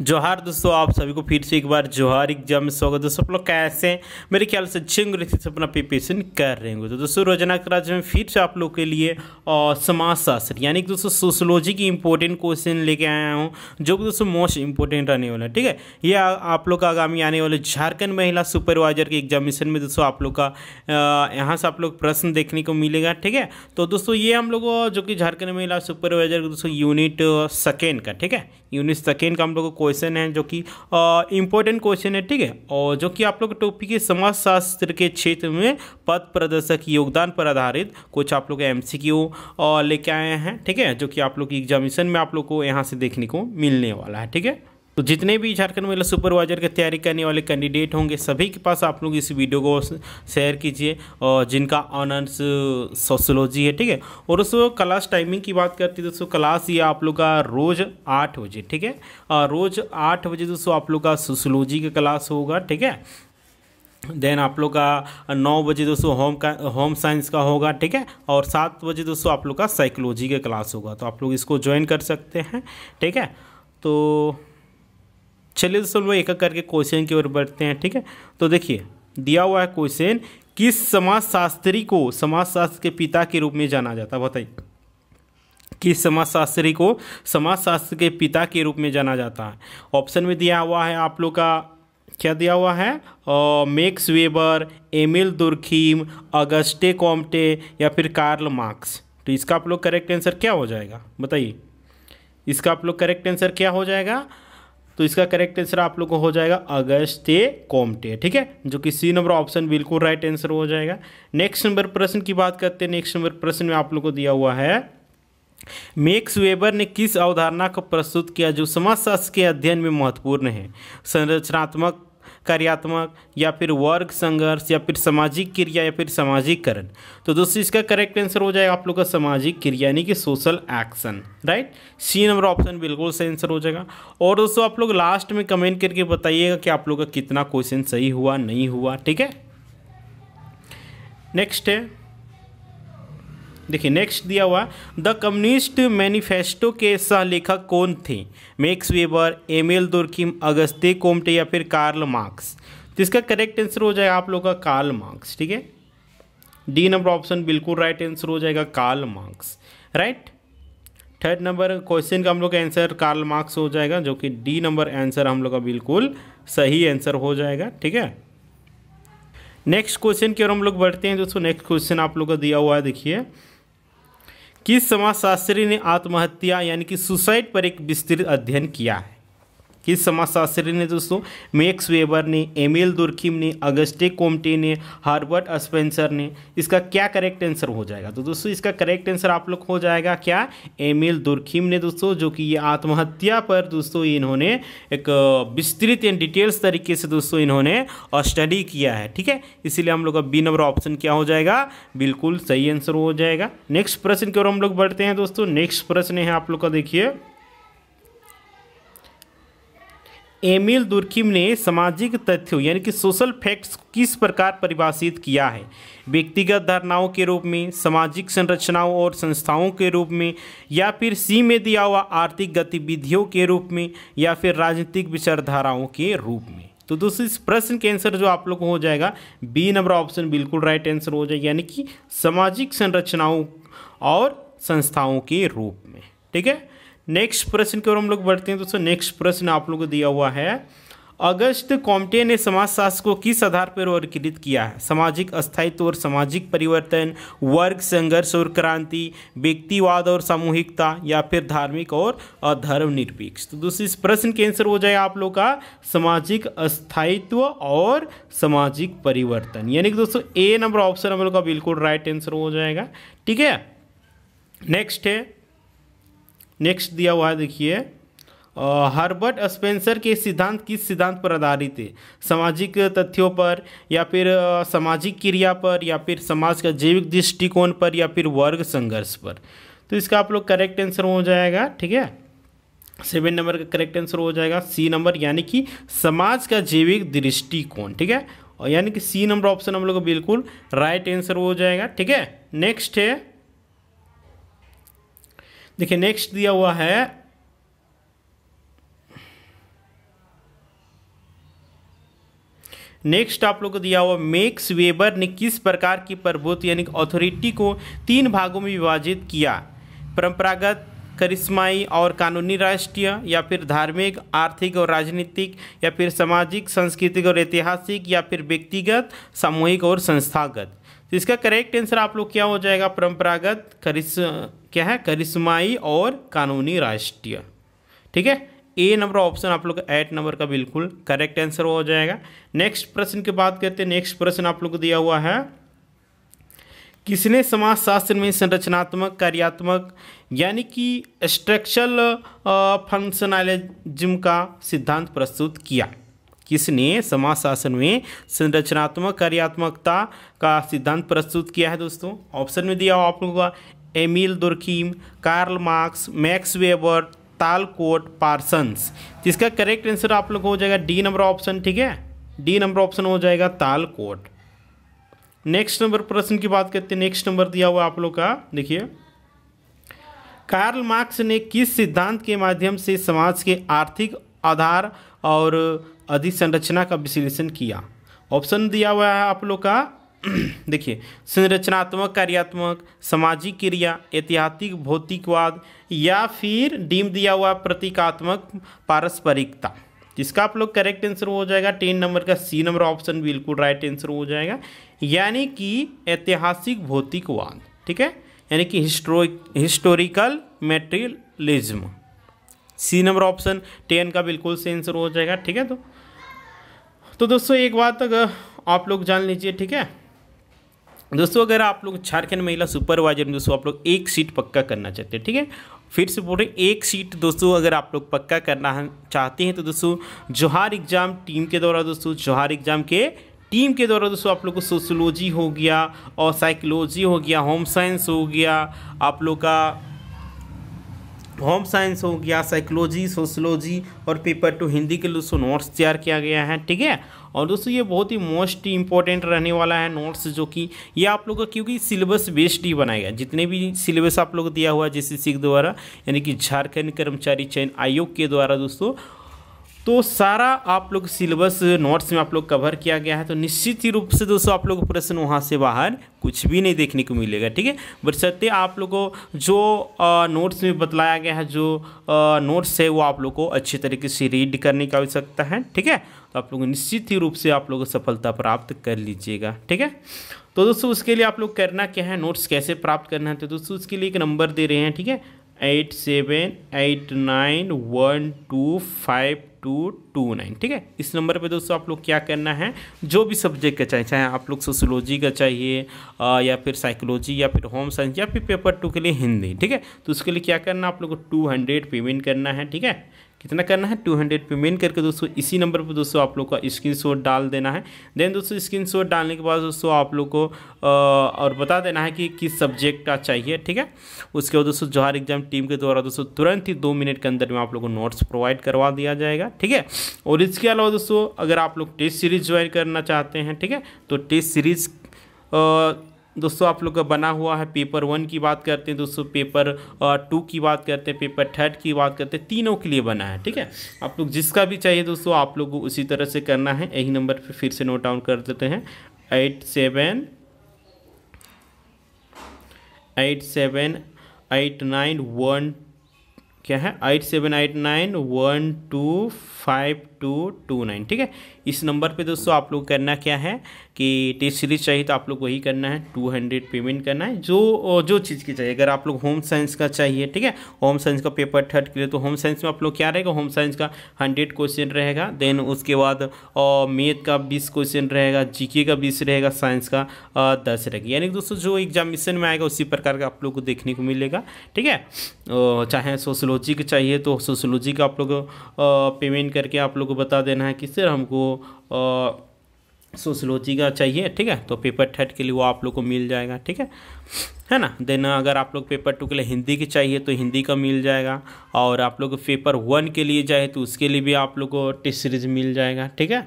जोहार दोस्तों आप सभी को फिर से एक बार जोहार एग्जाम में स्वागत दोस्तों आप लोग कैसे हैं मेरे ख्याल से अच्छे होंगे से अपना प्रिपरेशन कर रहे होंगे तो दोस्तों रोजाना राज्य में फिर से आप लोग के लिए समाज शास्त्र यानी कि दोस्तों सोशोलॉजी की इंपॉर्टेंट क्वेश्चन लेके आया हूँ जो कि दोस्तों मोस्ट इंपॉर्टेंट आने वाला है ठीक है ये आप लोग का आगामी आने वाले झारखंड महिला सुपरवाइजर के एग्जामिनेशन में दोस्तों आप लोग का यहाँ से आप लोग प्रश्न देखने को मिलेगा ठीक है तो दोस्तों ये हम लोग जो कि झारखंड महिला सुपरवाइजर दोस्तों यूनिट सेकेंड का ठीक है यूनिट सेकेंड का हम लोग को क्वेश्चन है जो कि इंपॉर्टेंट क्वेश्चन है ठीक है और जो कि आप लोग टॉपिक है समाजशास्त्र के क्षेत्र में पद प्रदर्शक योगदान पर आधारित कुछ आप लोग एम सी लेके आए हैं ठीक है जो कि आप लोग की में आप लोग को यहाँ से देखने को मिलने वाला है ठीक है तो जितने भी झारखंड महिला सुपरवाइजर की तैयारी करने वाले कैंडिडेट होंगे सभी के पास आप लोग इस वीडियो को शेयर कीजिए और जिनका ऑनर्स सोशोलॉजी है ठीक है और दोस्तों क्लास टाइमिंग की बात करते दोस्तों क्लास ये आप लोग का रोज़ आठ बजे ठीक है रोज़ आठ बजे दोस्तों आप लोग का सोशोलॉजी का क्लास होगा ठीक है देन आप लोग का नौ बजे दोस्तों होम का होम साइंस का होगा ठीक है और सात बजे दोस्तों आप लोग का साइकोलॉजी का क्लास होगा तो आप लोग इसको ज्वाइन कर सकते हैं ठीक है तो चलिए दोस्तों एक एक करके क्वेश्चन की ओर बढ़ते हैं ठीक है तो देखिए दिया हुआ है क्वेश्चन किस समाजशास्त्री को समाजशास्त्र के पिता के रूप में जाना जाता है बताइए किस समाजशास्त्री को समाजशास्त्र के पिता के रूप में जाना जाता है ऑप्शन में दिया हुआ है आप लोग का क्या दिया हुआ है Max Weber Emile Durkheim Auguste Comte या फिर कार्ल मार्क्स तो इसका आप लोग करेक्ट आंसर क्या हो जाएगा बताइए इसका आप लोग करेक्ट आंसर क्या हो जाएगा तो इसका करेक्ट आंसर आप लोगों को हो जाएगा अगस्त ए कोमटे ठीक है जो कि सी नंबर ऑप्शन बिल्कुल राइट आंसर हो जाएगा नेक्स्ट नंबर प्रश्न की बात करते हैं नेक्स्ट नंबर प्रश्न में आप लोग को दिया हुआ है मेक्स वेबर ने किस अवधारणा को प्रस्तुत किया जो समाजशास्त्र के अध्ययन में महत्वपूर्ण है संरचनात्मक कार्यात्मक या फिर वर्ग संघर्ष या फिर सामाजिक क्रिया या फिर सामाजिककरण तो दोस्तों इसका करेक्ट आंसर हो जाएगा आप लोग का सामाजिक क्रिया यानी कि social action right C number option बिल्कुल सही आंसर हो जाएगा और दोस्तों आप लोग लास्ट में कमेंट करके बताइएगा कि आप लोग का कितना क्वेश्चन सही हुआ नहीं हुआ ठीक है नेक्स्ट है देखिए नेक्स्ट दिया हुआ द कम्युनिस्ट मैनिफेस्टो के सह लेखक कौन थे Max Weber Emile Durkheim Auguste Comte या फिर कार्ल मार्क्स तो इसका करेक्ट आंसर हो जाएगा आप लोगों का कार्ल मार्क्स ठीक है डी नंबर ऑप्शन बिल्कुल राइट आंसर हो जाएगा Karl Marx right third number question का हम लोग का आंसर कार्ल मार्क्स हो जाएगा जो कि डी नंबर आंसर हम लोग का बिल्कुल सही आंसर हो जाएगा ठीक है नेक्स्ट क्वेश्चन की ओर हम लोग बढ़ते हैं दोस्तों नेक्स्ट क्वेश्चन आप लोग का दिया हुआ है देखिए किस समाजशास्त्री ने आत्महत्या यानी कि सुसाइड पर एक विस्तृत अध्ययन किया है किस समाजशास्त्री ने दोस्तों मैक्स वेबर ने एमिल दुर्खिम ने अगस्टे कोमटे ने हार्बर्ट अस्पेंसर ने इसका क्या करेक्ट आंसर हो जाएगा तो दोस्तों इसका करेक्ट आंसर आप लोग हो जाएगा क्या एमिल दुर्खिम ने दोस्तों जो कि ये आत्महत्या पर दोस्तों इन्होंने एक विस्तृत एंड डिटेल्स तरीके से दोस्तों इन्होंने स्टडी किया है ठीक है इसीलिए हम लोग का बी नंबर ऑप्शन क्या हो जाएगा बिल्कुल सही आंसर हो जाएगा नेक्स्ट प्रश्न की ओर हम लोग बढ़ते हैं दोस्तों नेक्स्ट प्रश्न है आप लोग का देखिए एमिल दुर्खिम ने सामाजिक तथ्यों यानी कि सोशल फैक्ट्स किस प्रकार परिभाषित किया है व्यक्तिगत धारणाओं के रूप में सामाजिक संरचनाओं और संस्थाओं के रूप में या फिर सी में दिया हुआ आर्थिक गतिविधियों के रूप में या फिर राजनीतिक विचारधाराओं के रूप में तो दोस्तों इस प्रश्न के आंसर जो आप लोग को हो जाएगा बी नंबर ऑप्शन बिल्कुल राइट आंसर हो जाएगा यानी कि सामाजिक संरचनाओं और संस्थाओं के रूप में ठीक है नेक्स्ट प्रश्न की ओर हम लोग बढ़ते हैं दोस्तों नेक्स्ट प्रश्न आप लोग को दिया हुआ है अगस्त कॉम्टे ने समाजशास्त्र को किस आधार पर वर्गीकृत किया है सामाजिक अस्थायित्व और सामाजिक परिवर्तन वर्ग संघर्ष और क्रांति व्यक्तिवाद और सामूहिकता या फिर धार्मिक और अधर्मनिरपेक्ष तो दूसरी इस प्रश्न के आंसर हो जाए आप लोग का सामाजिक अस्थायित्व और सामाजिक परिवर्तन यानी कि दोस्तों ए नंबर ऑप्शन हम लोग का बिल्कुल राइट आंसर हो जाएगा ठीक है नेक्स्ट है नेक्स्ट दिया हुआ है देखिए हर्बर्ट स्पेंसर के सिद्धांत किस सिद्धांत पर आधारित है सामाजिक तथ्यों पर या फिर सामाजिक क्रिया पर या फिर समाज का जैविक दृष्टिकोण पर या फिर वर्ग संघर्ष पर तो इसका आप लोग करेक्ट आंसर हो जाएगा ठीक है सेवन नंबर का करेक्ट आंसर हो जाएगा सी नंबर यानी कि समाज का जैविक दृष्टिकोण ठीक है और यानी कि सी नंबर ऑप्शन हम लोग बिल्कुल राइट आंसर हो जाएगा ठीक है नेक्स्ट है देखिए नेक्स्ट दिया हुआ है नेक्स्ट आप लोग को दिया हुआ मेक्स वेबर ने किस प्रकार की प्रभुत्व यानी अथॉरिटी को तीन भागों में विभाजित किया परंपरागत करिश्माई और कानूनी राष्ट्रीय या फिर धार्मिक आर्थिक और राजनीतिक या फिर सामाजिक सांस्कृतिक और ऐतिहासिक या फिर व्यक्तिगत सामूहिक और संस्थागत तो इसका करेक्ट आंसर आप लोग क्या हो जाएगा परंपरागत करिश क्या है करिश्माई और कानूनी राष्ट्रीय ठीक है ए नंबर ऑप्शन आप लोग का एट नंबर का बिल्कुल करेक्ट आंसर हो जाएगा नेक्स्ट प्रश्न की बात करते हैं नेक्स्ट प्रश्न आप लोग को दिया हुआ है किसने समाजशास्त्र में संरचनात्मक कार्यात्मक यानी कि स्ट्रक्चरल फंक्शनलिज्म का सिद्धांत प्रस्तुत किया किसने समाजशास्त्र में संरचनात्मक कार्यात्मकता का सिद्धांत प्रस्तुत किया है दोस्तों ऑप्शन में दिया हुआ आप लोगों का Emile Durkheim Karl Marx Max Weber Talcott Parsons जिसका करेक्ट आंसर आप लोग हो जाएगा डी नंबर ऑप्शन ठीक है डी नंबर ऑप्शन हो जाएगा तालकोट नेक्स्ट नंबर प्रश्न की बात करते हैं नेक्स्ट नंबर दिया हुआ आप लोग का देखिए कार्ल मार्क्स ने किस सिद्धांत के माध्यम से समाज के आर्थिक आधार और अधिसंरचना का विश्लेषण किया ऑप्शन दिया हुआ है आप लोग का देखिए संरचनात्मक कार्यात्मक सामाजिक क्रिया ऐतिहासिक भौतिकवाद या फिर डीम दिया हुआ प्रतीकात्मक पारस्परिकता जिसका आप लोग करेक्ट आंसर हो जाएगा टेन नंबर का सी नंबर ऑप्शन बिल्कुल राइट आंसर हो जाएगा यानी कि ऐतिहासिक भौतिकवाद ठीक है यानी कि historic historical materialism C number option ten का बिल्कुल सही आंसर हो जाएगा ठीक है तो तो दोस्तों एक बात अगर आप लोग जान लीजिए ठीक है दोस्तों अगर आप लोग झारखंड महिला सुपरवाइजर में दोस्तों आप लोग एक सीट पक्का करना चाहते हैं ठीक है फिर से बोल रहे एक सीट दोस्तों अगर आप लोग पक्का करना चाहते हैं तो दोस्तों जोहार एग्ज़ाम टीम के द्वारा दोस्तों जोहार एग्ज़ाम के टीम के द्वारा दोस्तों आप लोग को सोशोलॉजी हो गया और साइकोलॉजी हो गया होम साइंस हो गया आप लोग का होम साइंस हो गया साइकोलॉजी सोशलॉजी और पेपर टू हिंदी के लिए दोस्तों नोट्स तैयार किया गया है ठीक है और दोस्तों ये बहुत ही मोस्ट इंपॉर्टेंट रहने वाला है नोट्स जो कि ये आप लोग का क्योंकि सिलेबस बेस्ड ही बनाया गया जितने भी सिलेबस आप लोग दिया हुआ है जैसे सिख द्वारा यानी कि झारखंड कर्मचारी चयन आयोग के द्वारा दोस्तों तो सारा आप लोग सिलेबस नोट्स में आप लोग कवर किया गया है तो निश्चित ही रूप से दोस्तों आप लोग को प्रश्न वहाँ से बाहर कुछ भी नहीं देखने को मिलेगा ठीक है बट सत्य आप लोगों जो नोट्स में बतलाया गया है जो नोट्स है वो आप लोग को अच्छे तरीके से रीड करने की आवश्यकता है ठीक है तो आप लोग निश्चित ही रूप से आप लोग सफलता प्राप्त कर लीजिएगा ठीक है तो दोस्तों उसके लिए आप लोग करना क्या है नोट्स कैसे प्राप्त करना है तो दोस्तों उसके लिए एक नंबर दे रहे हैं ठीक है eight seven eight nine one two five two two nine ठीक है इस नंबर पे दोस्तों आप लोग क्या करना है जो भी सब्जेक्ट का चाहिए चाहे आप लोग सोशोलॉजी का चाहिए आ, या फिर साइकोलॉजी या फिर होम साइंस या फिर पेपर टू के लिए हिंदी ठीक है तो उसके लिए क्या करना आप लोग को टू हंड्रेड पेमेंट करना है ठीक है कितना करना है टू हंड्रेड पेमेंट करके दोस्तों इसी नंबर पर दोस्तों आप लोग का स्क्रीनशॉट डाल देना है देन दोस्तों स्क्रीनशॉट डालने के बाद दोस्तों आप लोग को आ, और बता देना है कि किस सब्जेक्ट का चाहिए ठीक है उसके बाद दोस्तों जोहार एग्जाम टीम के द्वारा दोस्तों तुरंत ही दो मिनट के अंदर में आप लोग को नोट्स प्रोवाइड करवा दिया जाएगा ठीक है और इसके अलावा दोस्तों अगर आप लोग टेस्ट सीरीज ज्वाइन करना चाहते हैं ठीक है तो टेस्ट सीरीज दोस्तों आप लोग का बना हुआ है पेपर वन की बात करते हैं दोस्तों पेपर टू की बात करते हैं पेपर थर्ड की बात करते हैं तीनों के लिए बना है ठीक है आप लोग जिसका भी चाहिए दोस्तों आप लोग को उसी तरह से करना है यही नंबर पर फिर से नोट डाउन कर देते हैं eight seven eight seven eight nine one क्या है eight seven eight nine one two five two two nine ठीक है इस नंबर पे दोस्तों आप लोग करना क्या है कि टेस्ट सीरीज चाहिए तो आप लोग वही करना है टू हंड्रेड पेमेंट करना है जो जो चीज़ की चाहिए अगर आप लोग होम साइंस का चाहिए ठीक है होम साइंस का पेपर थर्ड के लिए तो होम साइंस में आप लोग क्या रहेगा होम साइंस का हंड्रेड क्वेश्चन रहेगा देन उसके बाद मेथ का बीस क्वेश्चन रहेगा जीके का बीस रहेगा साइंस का दस रहेगा यानी दोस्तों जो एग्जामिनेशन में आएगा उसी प्रकार का आप लोग को देखने को मिलेगा ठीक है चाहे सोशोलॉजी का चाहिए तो सोशोलॉजी का आप लोग पेमेंट करके आप लोग को बता देना है कि सर हमको सोशलॉजी का चाहिए ठीक है तो पेपर थर्ड के लिए वो आप लोग को मिल जाएगा ठीक है है ना देन अगर आप लोग पेपर टू के लिए हिंदी की चाहिए तो हिंदी का मिल जाएगा और आप लोग पेपर वन के लिए चाहिए तो उसके लिए भी आप लोग को टेस्ट सीरीज मिल जाएगा ठीक है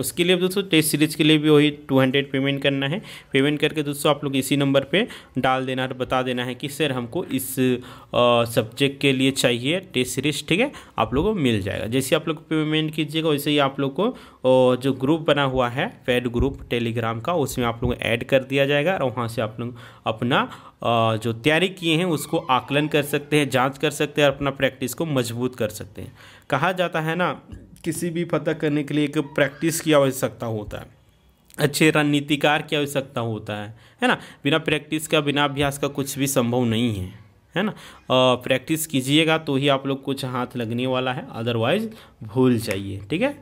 उसके लिए दोस्तों टेस्ट सीरीज के लिए भी वही टू हंड्रेड पेमेंट करना है पेमेंट करके दोस्तों आप लोग इसी नंबर पर डाल देना और बता देना है कि सर हमको इस सब्जेक्ट के लिए चाहिए टेस्ट सीरीज ठीक है आप लोगों को मिल जाएगा जैसे आप लोग पेमेंट कीजिएगा वैसे ही आप लोग को जो ग्रुप बना हुआ है फेड ग्रुप टेलीग्राम का उसमें आप लोग ऐड कर दिया जाएगा और वहाँ से आप लोग अपना जो तैयारी किए हैं उसको आकलन कर सकते हैं जांच कर सकते हैं और अपना प्रैक्टिस को मजबूत कर सकते हैं कहा जाता है ना किसी भी फतह करने के लिए एक प्रैक्टिस की आवश्यकता होता है अच्छे रणनीतिकार की आवश्यकता होता है है ना बिना प्रैक्टिस का बिना अभ्यास का कुछ भी संभव नहीं है है ना प्रैक्टिस कीजिएगा तो ही आप लोग कुछ हाथ लगने वाला है अदरवाइज भूल जाइए ठीक है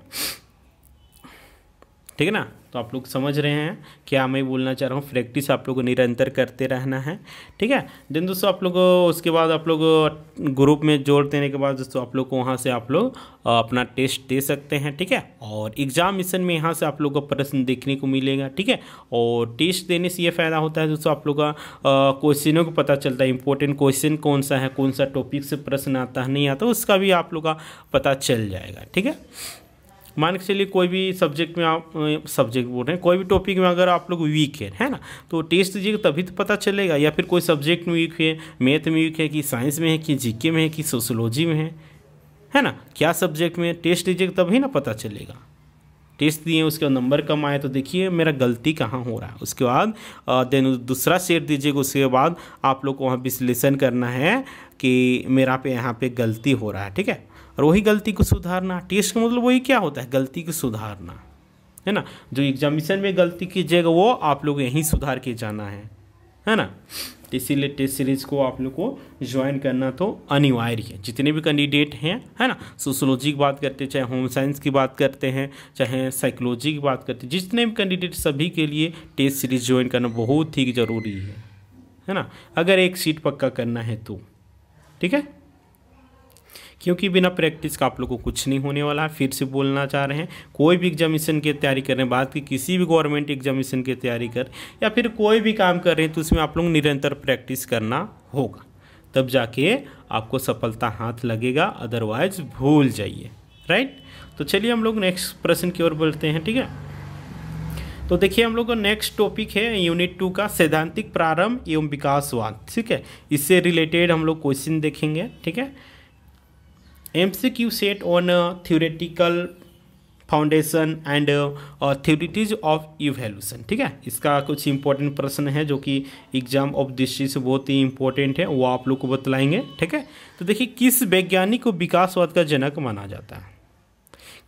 ठीक है ना तो आप लोग समझ रहे हैं क्या मैं बोलना चाह रहा हूँ प्रैक्टिस आप लोग निरंतर करते रहना है ठीक है देन दोस्तों आप लोग उसके बाद आप लोग ग्रुप में जोड़ देने के बाद दोस्तों आप लोग को वहाँ से आप लोग अपना टेस्ट दे सकते हैं ठीक है और एग्ज़ाम मिशन में यहाँ से आप लोग का प्रश्न देखने को मिलेगा ठीक है और टेस्ट देने से ये फ़ायदा होता है दोस्तों आप लोग का क्वेश्चनों को पता चलता है इंपॉर्टेंट क्वेश्चन कौन सा है कौन सा टॉपिक से प्रश्न आता है नहीं आता उसका भी आप लोग का पता चल जाएगा ठीक है मान के चलिए कोई भी सब्जेक्ट में आप सब्जेक्ट बोल रहे हैं कोई भी टॉपिक में अगर आप लोग वीक है है ना तो टेस्ट दीजिएगा तभी तो पता चलेगा या फिर कोई सब्जेक्ट में वीक है मैथ में वीक है कि साइंस में है कि जीके में है कि सोशोलॉजी में है है ना क्या सब्जेक्ट में टेस्ट दीजिएगा तभी ना पता चलेगा टेस्ट दिए उसके नंबर कम आए तो देखिए मेरा गलती कहाँ हो रहा है उसके बाद देन दूसरा सेट दीजिएगा उसके बाद आप लोग को वहाँ विश्लेषण करना है कि मेरा पे यहाँ पे गलती हो रहा है ठीक है और वही गलती को सुधारना टेस्ट का मतलब वही क्या होता है गलती को सुधारना है ना जो एग्जामिशन में गलती कीजिएगा वो आप लोग यहीं सुधार के जाना है है ना तो इसीलिए टेस्ट सीरीज को आप लोग को ज्वाइन करना तो अनिवार्य है जितने भी कैंडिडेट हैं है ना सोशोलॉजी की बात करते हैं चाहे होम साइंस की बात करते हैं चाहे साइकोलॉजी की बात करते हैं जितने भी कैंडिडेट सभी के लिए टेस्ट सीरीज ज्वाइन करना बहुत ही ज़रूरी है है ना अगर एक सीट पक्का करना है तो ठीक है क्योंकि बिना प्रैक्टिस का आप लोग को कुछ नहीं होने वाला है फिर से बोलना चाह रहे हैं कोई भी एग्जामिशन की तैयारी कर रहे हैं बात की किसी भी गवर्नमेंट एग्जामिशन की तैयारी कर या फिर कोई भी काम कर रहे हैं तो उसमें आप लोग निरंतर प्रैक्टिस करना होगा तब जाके आपको सफलता हाथ लगेगा अदरवाइज भूल जाइए राइट तो चलिए हम लोग नेक्स्ट प्रश्न की ओर बोलते हैं ठीक है तो देखिए हम लोग का नेक्स्ट टॉपिक है यूनिट टू का सैद्धांतिक प्रारंभ एवं विकासवाद ठीक है इससे रिलेटेड हम लोग क्वेश्चन देखेंगे ठीक है MCQ set on on uh, theoretical foundation and theories of evolution ठीक है इसका कुछ इंपॉर्टेंट प्रश्न है जो कि एग्जाम ऑफ दृष्टि से बहुत ही इंपॉर्टेंट है वो आप लोग को बतलाएंगे ठीक है तो देखिए किस वैज्ञानिक को विकासवाद का जनक माना जाता है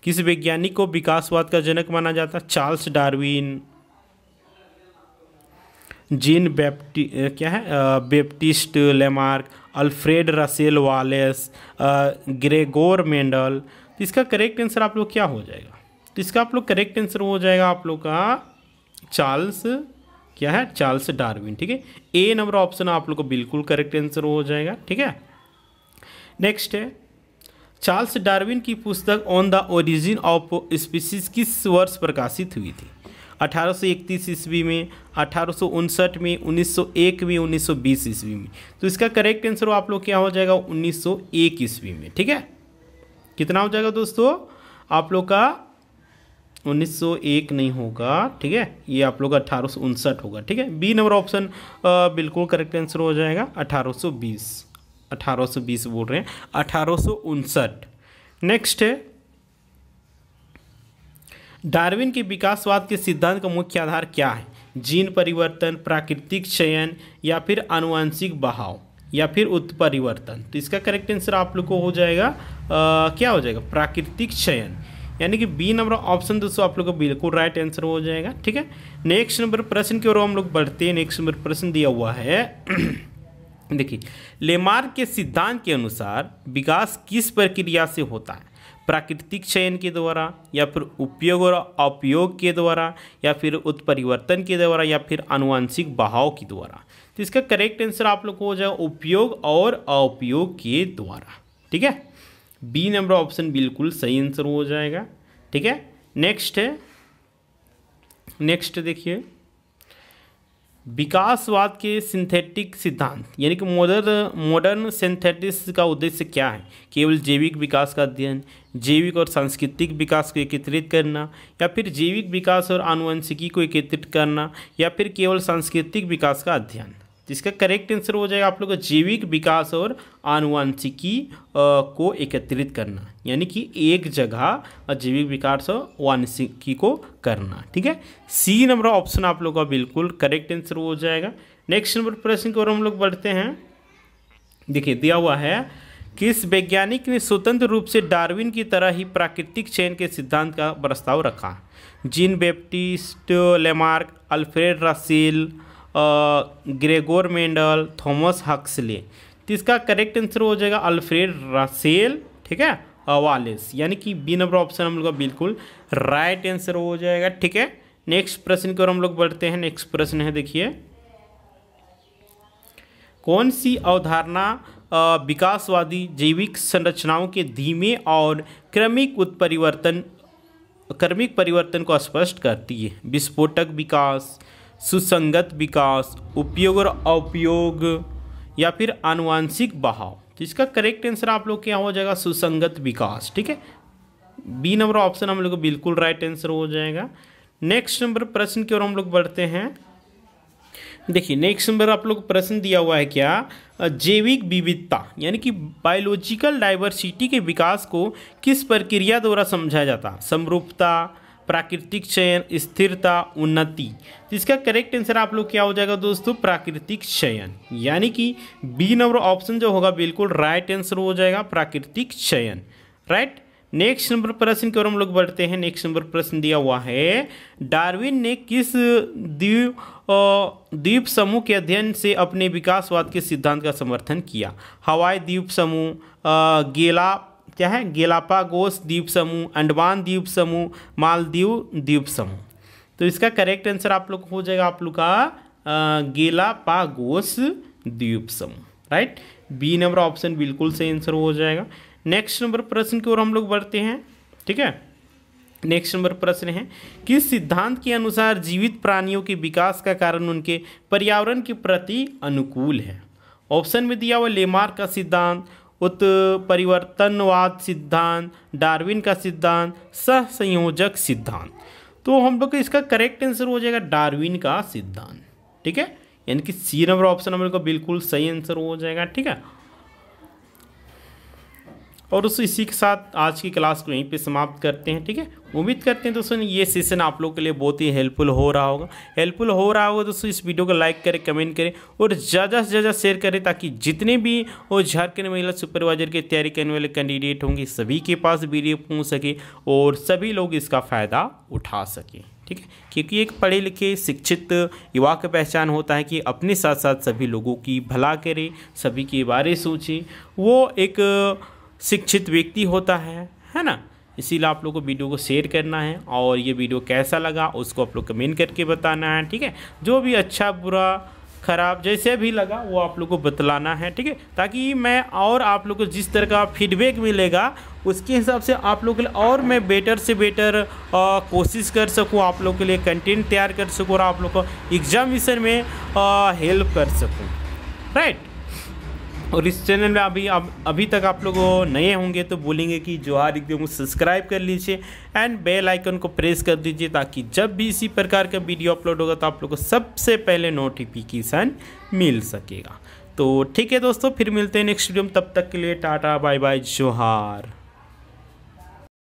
किस वैज्ञानिक को विकासवाद का जनक माना जाता है चार्ल्स डार्विन जीन बैप्टी क्या है Baptiste Lamarck Alfred Russel Wallace Gregor Mendel तो इसका करेक्ट आंसर आप लोग क्या हो जाएगा तो इसका आप लोग करेक्ट आंसर हो जाएगा आप लोग का चार्ल्स क्या है चार्ल्स डार्विन ठीक है ए नंबर ऑप्शन आप लोग को बिल्कुल करेक्ट आंसर हो जाएगा ठीक है नेक्स्ट है चार्ल्स डार्विन की पुस्तक on the origin of species किस वर्ष प्रकाशित हुई थी अठारह ईस्वी में अठारह में 1901 में 1920 ईस्वी में तो इसका करेक्ट आंसर आप लोग क्या हो जाएगा 1901 ईस्वी में ठीक है कितना हो जाएगा दोस्तों आप लोग का 1901 नहीं होगा ठीक है ये आप लोग का अठारह होगा ठीक है बी नंबर ऑप्शन बिल्कुल करेक्ट आंसर हो जाएगा 1820 1820 बोल रहे हैं अठारह नेक्स्ट है डार्विन के विकासवाद के सिद्धांत का मुख्य आधार क्या है जीन परिवर्तन प्राकृतिक चयन या फिर आनुवंशिक बहाव या फिर उत्परिवर्तन तो इसका करेक्ट आंसर आप लोग को हो जाएगा आ, क्या हो जाएगा प्राकृतिक चयन यानी कि बी नंबर ऑप्शन दोस्तों आप लोग का बिल्कुल राइट आंसर हो जाएगा ठीक है नेक्स्ट नंबर प्रश्न की ओर हम लोग बढ़ते हैं नेक्स्ट नंबर प्रश्न दिया हुआ है देखिए लेमार्क के सिद्धांत के अनुसार विकास किस प्रक्रिया से होता है प्राकृतिक चयन के द्वारा या फिर उपयोग और अपयोग के द्वारा या फिर उत्परिवर्तन के द्वारा या फिर अनुवांशिक बहाव के द्वारा तो इसका करेक्ट आंसर आप लोग को हो जाएगा उपयोग और अपयोग के द्वारा ठीक है बी नंबर ऑप्शन बिल्कुल सही आंसर हो जाएगा ठीक है नेक्स्ट है नेक्स्ट देखिए विकासवाद के सिंथेटिक सिद्धांत यानी कि मॉडर्न मॉडर्न सिंथेटिक्स का उद्देश्य क्या है केवल जैविक विकास का अध्ययन जैविक और सांस्कृतिक विकास को एकत्रित करना या फिर जैविक विकास और आनुवंशिकी को एकत्रित करना या फिर केवल सांस्कृतिक विकास का अध्ययन जिसका करेक्ट आंसर हो जाएगा आप लोग का जैविक विकास और आनुवंशिकी को एकत्रित करना यानी कि एक जगह जैविक विकास और वानसिकी को करना ठीक है सी नंबर ऑप्शन आप लोग का बिल्कुल करेक्ट आंसर हो जाएगा नेक्स्ट नंबर प्रश्न की ओर हम लोग बढ़ते हैं देखिए दिया हुआ है किस वैज्ञानिक ने स्वतंत्र रूप से डार्विन की तरह ही प्राकृतिक चयन के सिद्धांत का प्रस्ताव रखा Jean Baptiste Lamarck Alfred Russel Gregor Mendel Thomas Huxley तो इसका करेक्ट आंसर हो जाएगा अल्फ्रेड रसेल ठीक है वालेस यानी कि बी नंबर ऑप्शन हम लोग का बिल्कुल राइट आंसर हो जाएगा ठीक है नेक्स्ट प्रश्न की ओर हम लोग बढ़ते हैं नेक्स्ट प्रश्न है देखिए कौन सी अवधारणा विकासवादी जैविक संरचनाओं के धीमे और क्रमिक उत्परिवर्तन क्रमिक परिवर्तन को स्पष्ट करती है विस्फोटक विकास सुसंगत विकास उपयोग और अपयोग या फिर आनुवांशिक बहाव तो इसका करेक्ट आंसर आप लोग क्या हो जाएगा सुसंगत विकास ठीक है बी नंबर ऑप्शन हम लोग को बिल्कुल राइट आंसर हो जाएगा नेक्स्ट नंबर प्रश्न की ओर हम लोग बढ़ते हैं देखिए नेक्स्ट नंबर आप लोग प्रश्न दिया हुआ है क्या जैविक विविधता यानी कि बायोलॉजिकल डाइवर्सिटी के विकास को किस प्रक्रिया द्वारा समझा जाता समरूपता प्राकृतिक चयन स्थिरता उन्नति तो इसका करेक्ट आंसर आप लोग क्या हो जाएगा दोस्तों प्राकृतिक चयन यानी कि बी नंबर ऑप्शन जो होगा बिल्कुल राइट आंसर हो जाएगा प्राकृतिक चयन राइट नेक्स्ट नंबर प्रश्न की ओर हम लोग बढ़ते हैं नेक्स्ट नंबर प्रश्न दिया हुआ है डार्विन ने किस द्वीप द्वीप समूह के अध्ययन से अपने विकासवाद के सिद्धांत का समर्थन किया हवाई द्वीप समूह गेला क्या है गेलापागोस द्वीप समूह अंडमान द्वीप समूह मालदीव द्वीप समूह तो इसका करेक्ट आंसर आप लोग हो जाएगा आप लोग का गेलापागोस द्वीप समूह राइट बी नंबर ऑप्शन बिल्कुल सही आंसर हो जाएगा नेक्स्ट नंबर प्रश्न की ओर हम लोग बढ़ते हैं ठीक है नेक्स्ट नंबर प्रश्न है किस सिद्धांत के अनुसार जीवित प्राणियों के विकास का कारण उनके पर्यावरण के प्रति अनुकूल है ऑप्शन में दिया हुआ लेमार्क का सिद्धांत उत्परिवर्तनवाद सिद्धांत डार्विन का सिद्धांत सह संयोजक सिद्धांत तो हम लोग का इसका करेक्ट आंसर हो जाएगा डार्विन का सिद्धांत ठीक है यानी कि सी नंबर ऑप्शन हम लोग का बिल्कुल सही आंसर हो जाएगा ठीक है और दोस्तों इसी के साथ आज की क्लास को यहीं पे समाप्त करते हैं ठीक है उम्मीद करते हैं दोस्तों ये सेशन आप लोगों के लिए बहुत ही हेल्पफुल हो रहा होगा हेल्पफुल हो रहा होगा दोस्तों इस वीडियो को लाइक करें कमेंट करें और ज़्यादा से ज़्यादा शेयर करें ताकि जितने भी वो झारखंड महिला सुपरवाइजर की तैयारी करने वाले कैंडिडेट होंगे सभी के पास वीडियो पहुँच सके और सभी लोग इसका फ़ायदा उठा सकें ठीक है क्योंकि एक पढ़े लिखे शिक्षित युवा का पहचान होता है कि अपने साथ साथ सभी लोगों की भला करें सभी के बारे सोचें वो एक शिक्षित व्यक्ति होता है है ना इसीलिए आप लोग को वीडियो को शेयर करना है और ये वीडियो कैसा लगा उसको आप लोग कमेंट करके बताना है ठीक है जो भी अच्छा बुरा ख़राब जैसे भी लगा वो आप लोग को बतलाना है ठीक है ताकि मैं और आप लोग को जिस तरह का फीडबैक मिलेगा उसके हिसाब से आप लोग के लिए और मैं बेटर से बेटर कोशिश कर सकूं आप लोग के लिए कंटेंट तैयार कर सकूं और आप लोग को एग्जामिशन में आ, हेल्प कर सकूं राइट और इस चैनल में अभी अब अभी तक आप लोग नए होंगे तो बोलेंगे कि जोहार एकदम सब्सक्राइब कर लीजिए एंड बेल आइकन को प्रेस कर दीजिए ताकि जब भी इसी प्रकार का वीडियो अपलोड होगा तो आप लोग को सबसे पहले नोटिफिकेशन मिल सकेगा तो ठीक है दोस्तों फिर मिलते हैं नेक्स्ट वीडियो में तब तक के लिए टाटा बाय बाय जोहार